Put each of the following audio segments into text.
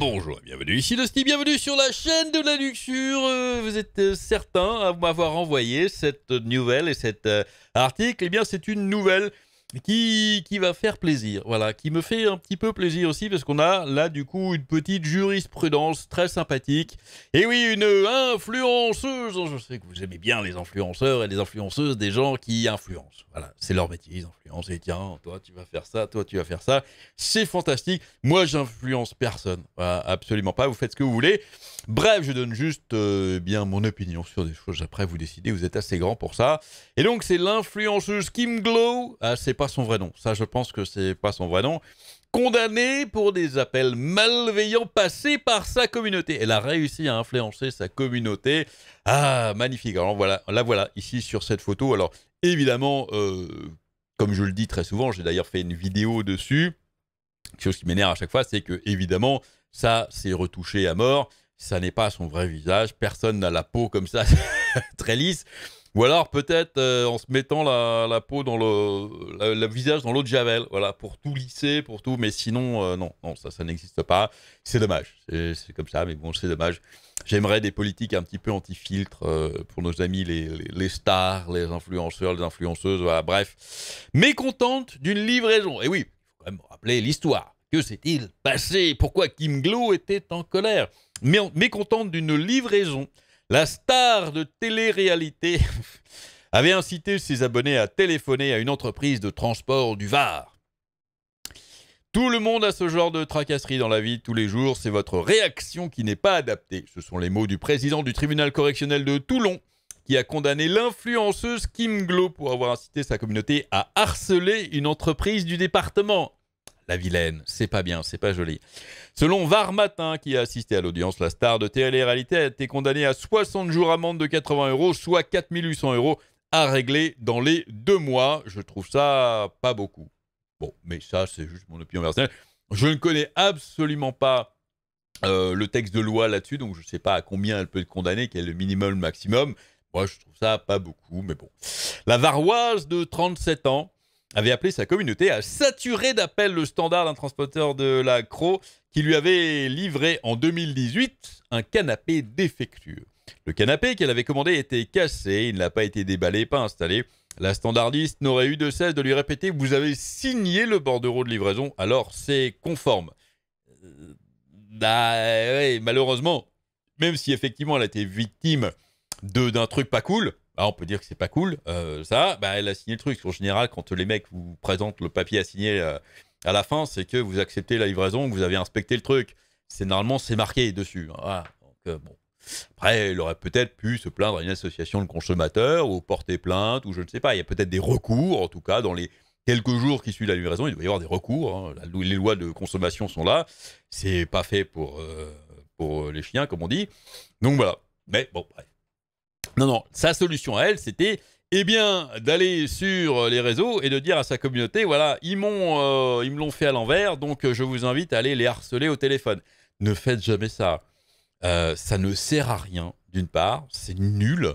bonjour bienvenue ici Dusty, bienvenue sur la chaîne de la luxure. Euh, vous êtes euh, certain à m'avoir envoyé cette nouvelle et cet euh, article. Eh bien, c'est une nouvelle qui, qui va faire plaisir, voilà, qui me fait un petit peu plaisir aussi parce qu'on a là du coup une petite jurisprudence très sympathique. Et oui, une influenceuse, oh, je sais que vous aimez bien les influenceurs et les influenceuses, des gens qui influencent. Voilà, c'est leur métier, ils influencent. Et tiens, toi tu vas faire ça, toi tu vas faire ça, c'est fantastique. Moi j'influence personne, absolument pas. Vous faites ce que vous voulez. Bref, je donne juste euh, bien mon opinion sur des choses. Après, vous décidez, vous êtes assez grand pour ça. Et donc c'est l'influenceuse Kim Glow, assez ah, pas son vrai nom. Ça, je pense que c'est pas son vrai nom. condamné pour des appels malveillants passés par sa communauté. Elle a réussi à influencer sa communauté. Ah, magnifique. Alors voilà, la voilà ici sur cette photo. Alors évidemment, euh, comme je le dis très souvent, j'ai d'ailleurs fait une vidéo dessus. Quelque chose qui m'énerve à chaque fois, c'est que évidemment, ça, c'est retouché à mort. Ça n'est pas son vrai visage. Personne n'a la peau comme ça, très lisse. Ou alors peut-être euh, en se mettant la, peau dans le, visage dans l'eau de javel, voilà, pour tout lisser, pour tout. Mais sinon, euh, non, ça, ça n'existe pas. C'est dommage. C'est comme ça, mais bon, c'est dommage. J'aimerais des politiques un petit peu anti-filtre euh, pour nos amis les, stars, les influenceurs, les influenceuses, bref. Mécontente d'une livraison. Et oui, il faut quand même rappeler l'histoire. Que s'est-il passé Pourquoi Kim Glow était en colère mécontente d'une livraison la star de télé-réalité avait incité ses abonnés à téléphoner à une entreprise de transport du Var. Tout le monde a ce genre de tracasserie dans la vie tous les jours, c'est votre réaction qui n'est pas adaptée. Ce sont les mots du président du tribunal correctionnel de Toulon qui a condamné l'influenceuse Kim Glo pour avoir incité sa communauté à harceler une entreprise du département. La vilaine, c'est pas bien, c'est pas joli. Selon Var Matin, qui a assisté à l'audience, la star de télé-réalité a été condamnée à 60 jours amende de 80 euros, soit 4800 euros à régler dans les deux mois. Je trouve ça pas beaucoup. Bon, mais ça, c'est juste mon opinion personnelle. Je ne connais absolument pas euh, le texte de loi là-dessus, donc je ne sais pas à combien elle peut être condamnée, quel est le minimum, le maximum. Moi, je trouve ça pas beaucoup, mais bon. La Varoise de 37 ans avait appelé sa communauté à saturer d'appels le standard d'un transporteur de la Croix qui lui avait livré en 2018 un canapé défectueux. Le canapé qu'elle avait commandé était cassé, il n'a pas été déballé, pas installé. La standardiste n'aurait eu de cesse de lui répéter Vous avez signé le bordereau de livraison, alors c'est conforme. Euh, bah, malheureusement, même si effectivement elle a été victime d'un truc pas cool, ah, on peut dire que c'est pas cool. Euh, ça, bah, elle a signé le truc. En général, quand les mecs vous présentent le papier à signer euh, à la fin, c'est que vous acceptez la livraison, que vous avez inspecté le truc. C'est normalement c'est marqué dessus. Euh, bon. Après, elle aurait peut-être pu se plaindre à une association de consommateurs ou porter plainte ou je ne sais pas. Il y a peut-être des recours, en tout cas, dans les quelques jours qui suivent la livraison, il doit y avoir des recours. Hein. les lois de consommation sont là. C'est pas fait pour, pour les chiens, comme on dit. Donc voilà. Mais bon, non, non, sa solution à elle, c'était eh bien, d'aller sur euh, les réseaux et de dire à sa communauté, voilà, ils m'ont, euh, ils me l'ont fait à l'envers, donc euh, je vous invite à aller les harceler au téléphone. Ne faites jamais ça. ça ne sert à rien, d'une part, c'est nul,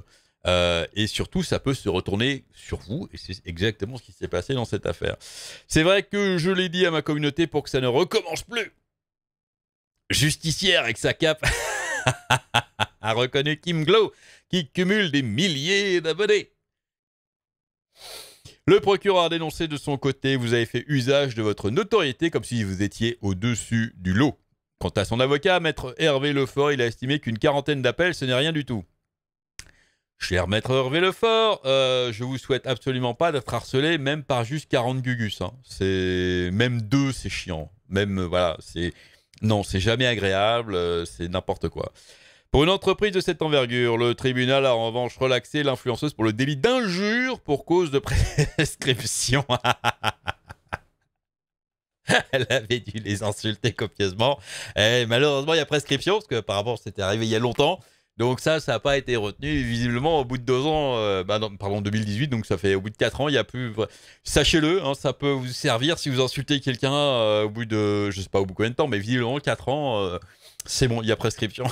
et surtout, ça peut se retourner sur vous, et c'est exactement ce qui s'est passé dans cette affaire. C'est vrai que je l'ai dit à ma communauté pour que ça ne recommence plus. Justicière avec sa cape. a reconnu Kim Glow, qui cumule des milliers d'abonnés. Le procureur a dénoncé de son côté Vous avez fait usage de votre notoriété comme si vous étiez au-dessus du lot. Quant à son avocat, maître Hervé Lefort, il a estimé qu'une quarantaine d'appels, ce n'est rien du tout. Cher maître Hervé Lefort, euh, je vous souhaite absolument pas d'être harcelé, même par juste 40 gugus. Hein. même deux, c'est chiant. Même euh, voilà, c'est non, c'est jamais agréable, euh, c'est n'importe quoi. Pour une entreprise de cette envergure, le tribunal a en revanche relaxé l'influenceuse pour le délit d'injure pour cause de prescription. Elle avait dû les insulter copieusement. Et eh, malheureusement, il y a prescription, parce que par rapport, c'était arrivé il y a longtemps. Donc ça, ça n'a pas été retenu. Visiblement, au bout de deux ans, euh, bah pardon, 2018, donc ça fait au bout de quatre ans, il n'y a plus. Sachez-le, hein, ça peut vous servir si vous insultez quelqu'un euh, au bout de, je ne sais pas au bout de combien de temps, mais visiblement quatre ans, euh, c'est bon, il y a prescription.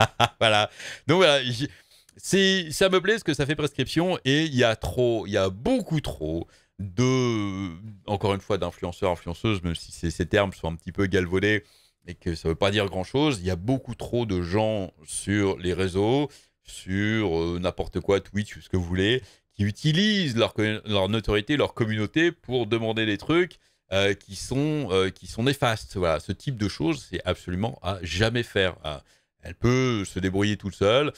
voilà. Donc voilà, c'est, ça me plaît ce que ça fait prescription et il y a trop, il y a beaucoup trop de, encore une fois, d'influenceurs, influenceuses, même si ces, ces termes sont un petit peu galvolés et que ça ne veut pas dire grand-chose. Il y a beaucoup trop de gens sur les réseaux, sur euh, n'importe quoi, Twitch, ce que vous voulez, qui utilisent leur, leur notoriété, leur communauté pour demander des trucs euh, qui, sont, euh, qui sont néfastes. Voilà, ce type de choses, c'est absolument à jamais faire. Ah, elle peut se débrouiller toute seule,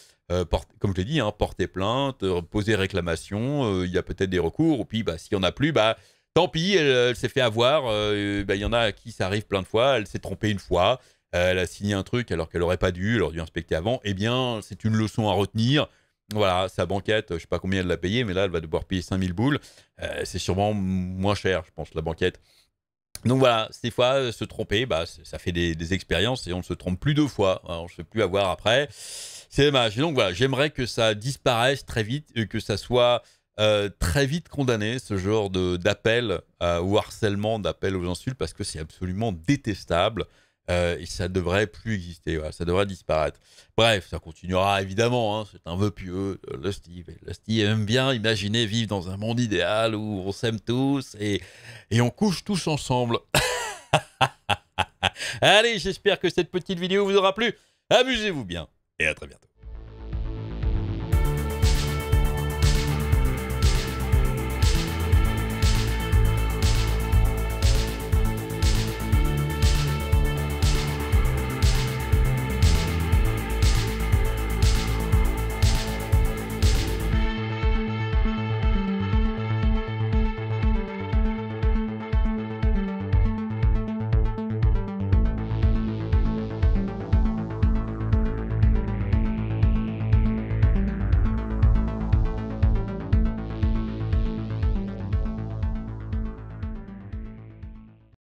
comme je l'ai dit, hein, porter plainte, poser réclamation, il y a peut-être des recours, ou puis bah, s'il n'y en a plus, bah, Tant pis, elle, s'est fait avoir. Euh, bah, il y en a qui ça arrive plein de fois. Elle s'est trompée une fois. elle a signé un truc alors qu'elle n'aurait pas dû. Elle aurait dû inspecter avant. Eh bien, c'est une leçon à retenir. Voilà, sa banquette, je ne sais pas combien elle l'a payée, mais là, elle va devoir payer 5000 boules. Euh, c'est sûrement moins cher, je pense, la banquette. Donc voilà, ces fois, euh, se tromper, bah, ça fait des, expériences et on ne se trompe plus deux fois. on ne se fait plus avoir après. C'est dommage. donc voilà, j'aimerais que ça disparaisse très vite, et que ça soit euh, très vite condamné ce genre d'appel euh, ou harcèlement, d'appel aux insultes, parce que c'est absolument détestable. Euh, et ça devrait plus exister, voilà, ça devrait disparaître. Bref, ça continuera évidemment, hein, c'est un vœu pieux, le Lusty Le aime bien imaginer vivre dans un monde idéal où on s'aime tous et, et on couche tous ensemble. Allez, j'espère que cette petite vidéo vous aura plu. Amusez-vous bien et à très bientôt.